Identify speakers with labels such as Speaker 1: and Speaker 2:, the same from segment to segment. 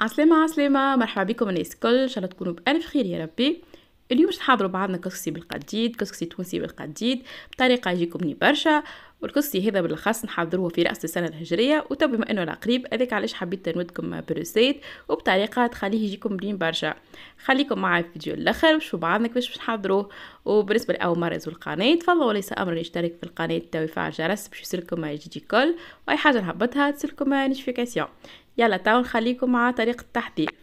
Speaker 1: عسلامة عسلامة مرحبا بكم الناس الكل شاء الله تكونوا بألف خير يا ربي اليوم باش نحضروا بعضنا كسكسي بالقديد كسكسي تونسي بالقديد بطريقة يجيكم برشا والكسكسي هذا بالخاص نحضروه في رأس السنة الهجرية وتو بما انه قريب هذاك علاش حبيت نودكم بروسيت وبطريقة تخليه يجيكم بلين برشا خليكم معايا في الفيديو الاخر وشوفوا بعضنا كيفاش باش نحضروه وبالنسبة لأول مرة يزور القناة تفضلوا وليس أمر يشترك في القناة ويفعل الجرس باش يوصلكم يجي كل وأي حاجة نهبطها تصلكم نوتيفيكاسيون يلا تاو نخليكم مع طريقة التحضير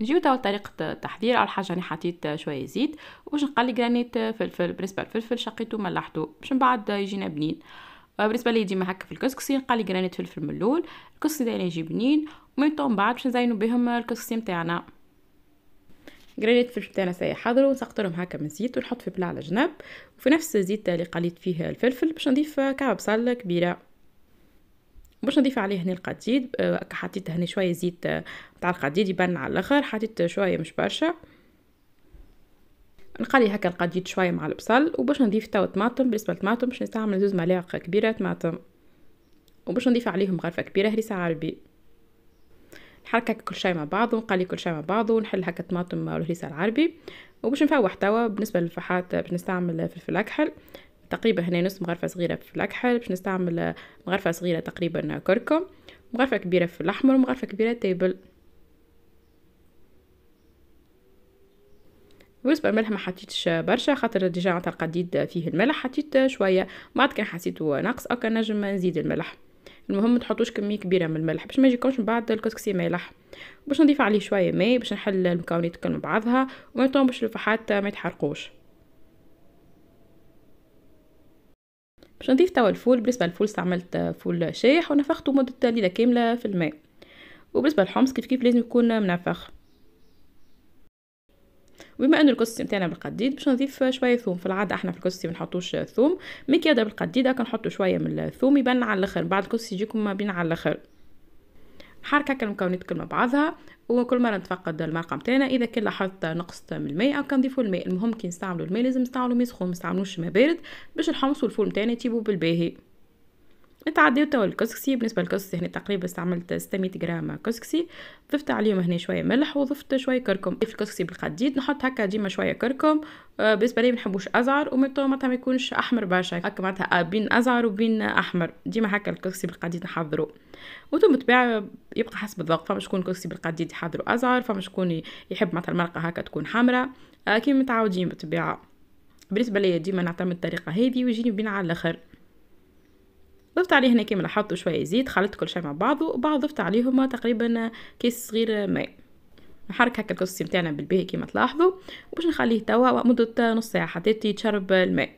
Speaker 1: نجيو تاو طريقة التحضير أول حاجة راني حطيت شوية زيت وباش نقلي جرانيت فلفل بالنسبة للفلفل شقيته ملحتو باش من بعد يجينا بنين آه، بالنسبة لي ديما هكا في الكسكسي نقلي جرانيت فلفل من اللول الكسكسي دايرين يجي بنين ومن طون بعد باش نزينو بهم الكسكسي متاعنا جرانيت فلفل تاعنا ساي حاضر ونسقطرهم هكا من الزيت ونحط في بلا على جنب وفي نفس الزيت اللي قليت فيه الفلفل باش نضيف كعب بصل كبيره باش نضيف عليه هنا القديد آه، حطيت هنا شويه زيت آه، تاع القديد يبان على الاخر حطيت شويه مش برشا نقلي هكا القديد شويه مع البصل وباش نضيف توا طماطم بالنسبه للطماطم باش نستعمل زوز ملاعق كبيره طماطم وباش نضيف عليهم غرفه كبيره هريسه عربي نحرك هكا كل شيء مع بعض ونقلي كل شيء مع بعض ونحل هكا الطماطم والهريسه العربي وباش نفوح توا بالنسبه للفحات باش نستعمل فلفل اكحل تقريبا هنا نص مغرفة صغيرة في الأكحل باش نستعمل مغرفة صغيرة تقريبا كركم مغرفة كبيرة في الأحمر ومغرفة كبيرة تيبل بالنسبه للملح ما حطيتش برشا خاطر ديجا عطى القديد فيه الملح حطيت شويه بعد كان حسيت ناقص او كان نجم نزيد الملح المهم تحطوش كميه كبيره من الملح باش ما يجيكمش من بعد الكسكسي مالح باش نضيف عليه شويه ماء باش نحل المكونات كل مع بعضها وما باش الفحات ما يتحرقوش باش نضيف توا الفول بالنسبه للفول استعملت فول شايح ونفخته مده ليله كامله في الماء وبالنسبه للحمص كيف كيف لازم يكون منفخ وبما ان الكسي نتاعنا بالقديد باش نضيف شويه ثوم في العاده احنا في الكسي ما نحطوش ثوم كي بالقديد هكا نحطوا شويه من الثوم يبان على الاخر بعد الكسي يجيكم ما بين على الاخر حركة المكونات كل مع بعضها وكل مرة نتفقد المرقة متاعنا إذا كان لاحظت نقص من الماء أو كنضيفوا الماء المهم كي نستعملوا الماء لازم نستعملوا ماء سخون مستعملوش ماء بارد باش الحمص والفول متاعنا يتيبوا بالباهي نتعداو توا الكسكسي بالنسبه للكسكسي هنا تقريبا استعملت 600 غرام كسكسي ضفت عليهم هنا شويه ملح وضفت شويه كركم في الكسكسي بالقديد نحط هكا ديما شويه كركم آه، بالنسبه لي منحبوش ازعر وميطو معنتها ما يكونش احمر برشا هكا معنتها آه، بين ازعر وبين احمر ديما هكا الكسكسي بالقديد نحضرو وتم بالطبيعه يبقى حسب الذوق فما شكون كسكسي بالقديد يحضرو ازعر فما شكون يحب معنتها المرقه هكا تكون حمرا آه، كيما متعودين بالطبيعه بالنسبه ليا ديما نعتمد الطريقه هذه ويجيني بين على الاخر ضفت عليه هنا كيما حط شويه زيت خلطت كل شيء مع بعضه وبعد ضفت عليهم تقريبا كيس صغير ماء نحرك هكا الكسكسي نتاعنا بالباهي كيما تلاحظوا باش نخليه توا مده نص ساعه حتى يتشرب الماء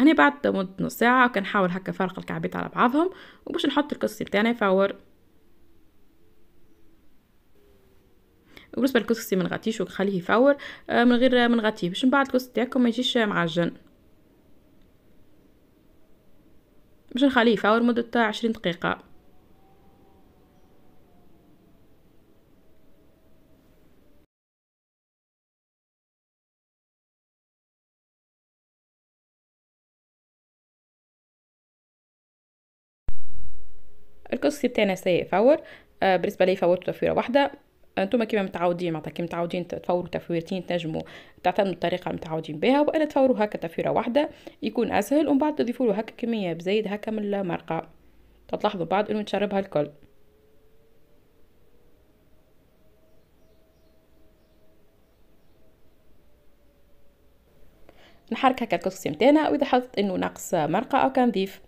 Speaker 1: أنا بعد مده نص ساعه كنحاول هكا فرق الكعبات على بعضهم وباش نحط الكسكسي نتاعنا فور وبالنسبه للكسكسي ما نغطيش ونخليه يفور آه، من غير ما نغطيه باش من بعد الكسكسي تاعكم ما يجيش معجن باش نخليه يفاور مدة عشرين دقيقة الكسكسي تاعنا سي فور بالنسبه لي فورته توفيره واحده انتم كيما متعودين معناتها كي متعودين تفوروا تفويرتين تنجموا تعتمدوا الطريقه اللي متعودين بها والا تفوروا هكا تفويره واحده يكون اسهل ومن بعد تضيفوا له هكا كميه بزايد هكا من المرقه تلاحظوا بعد انه تشربها الكل نحرك هكا الكسكسي نتاعنا واذا حظت انه ناقص مرقه او كنضيف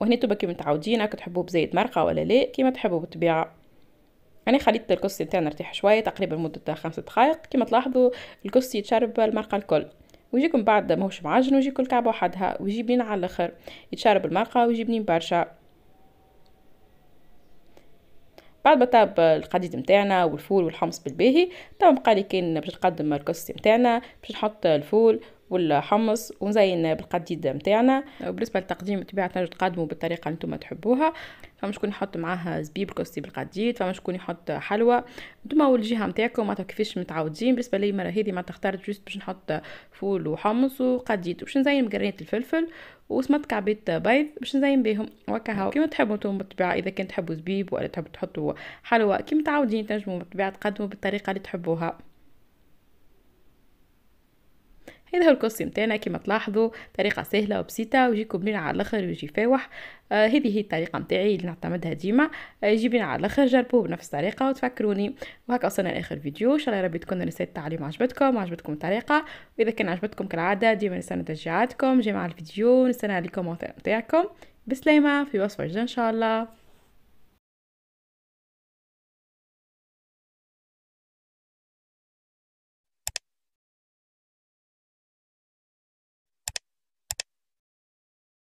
Speaker 1: وهنا تبقى كيما متعودين هكا تحبوا بزايد مرقه ولا لا كيما تحبوا بالطبيعه انا خليت الكوستي نتاعنا نرتاح شويه تقريبا مده خمس دقائق كما تلاحظوا الكوستي يتشرب المرقه الكل ويجيكم بعد ماهوش معجن كل الكعبه وحدها ويجي بنين على الاخر يتشرب المرقه ويجي بنين برشا بعد ما طاب القديد نتاعنا والفول والحمص بالباهي تو بقالي كان باش نقدم الكوستي نتاعنا باش نحط الفول والحمص ونزين بالقديد نتاعنا وبالنسبه للتقديم بطبيعه تنجم تقدموا بالطريقه اللي نتوما تحبوها فما شكون يحط معاها زبيب كوستي بالقديد فما شكون يحط حلوى نتوما والجهه نتاعكم ما كيفاش متعودين بالنسبه لي المره هذه ما اختارت جوست باش نحط فول وحمص وقديد باش نزين بقرنيه الفلفل وسمت كعبات بيض باش نزين بهم وكها كيما تحبوا نتوما بالطبيعه اذا كان تحبوا زبيب ولا تحبوا تحطوا حلوى كيما متعودين تنجموا بالطبيعه تقدموا بالطريقه اللي تحبوها هذا هو الكوستيم تاعنا كما تلاحظوا طريقه سهله وبسيطه ويجيكم بنين على الاخر ويجي فاوح آه، هذه هي الطريقه نتاعي اللي نعتمدها ديما آه، يجي بنين على الاخر جربوه بنفس الطريقه وتفكروني وهكا وصلنا لاخر فيديو ان شاء الله ربي تكون نسيت التعليم عجبتكم عجبتكم الطريقه واذا كان عجبتكم كالعاده ديما نستنى تشجيعاتكم جاي مع الفيديو نستنى كومونتير نتاعكم بسلامه في وصفه جديده ان شاء الله